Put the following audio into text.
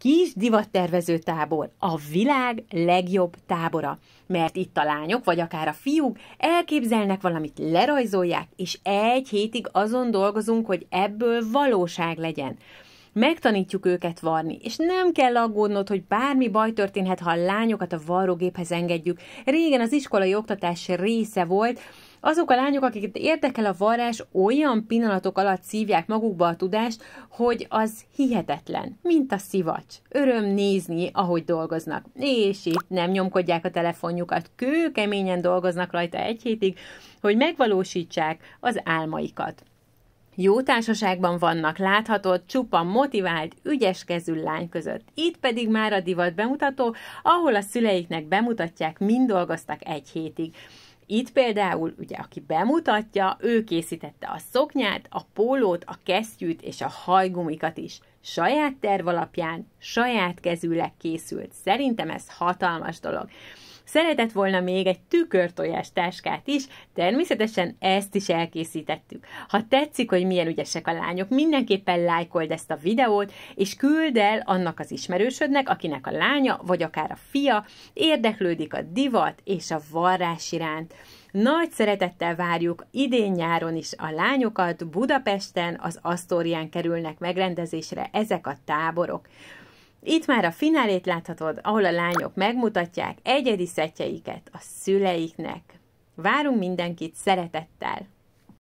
kis divattervező tábor a világ legjobb tábora, mert itt a lányok, vagy akár a fiúk elképzelnek valamit, lerajzolják, és egy hétig azon dolgozunk, hogy ebből valóság legyen. Megtanítjuk őket varni, és nem kell aggódnod, hogy bármi baj történhet, ha a lányokat a varrógéphez engedjük. Régen az iskolai oktatás része volt, azok a lányok, akiket érdekel a varrás, olyan pillanatok alatt szívják magukba a tudást, hogy az hihetetlen, mint a szivacs. Öröm nézni, ahogy dolgoznak. És itt nem nyomkodják a telefonjukat, kőkeményen dolgoznak rajta egy hétig, hogy megvalósítsák az álmaikat. Jó társaságban vannak, láthatott, csupa motivált, kezű lány között. Itt pedig már a divat bemutató, ahol a szüleiknek bemutatják, mind dolgoztak egy hétig. Itt például, ugye, aki bemutatja, ő készítette a szoknyát, a pólót, a kesztyűt és a hajgumikat is. Saját terv alapján, saját kezűleg készült. Szerintem ez hatalmas dolog. Szeretett volna még egy tükörtojás táskát is, természetesen ezt is elkészítettük. Ha tetszik, hogy milyen ügyesek a lányok, mindenképpen lájkold ezt a videót, és küld el annak az ismerősödnek, akinek a lánya, vagy akár a fia érdeklődik a divat és a varrás iránt. Nagy szeretettel várjuk idén-nyáron is a lányokat, Budapesten, az Asztórián kerülnek megrendezésre ezek a táborok. Itt már a finálét láthatod, ahol a lányok megmutatják egyedi szetjeiket a szüleiknek. Várunk mindenkit szeretettel!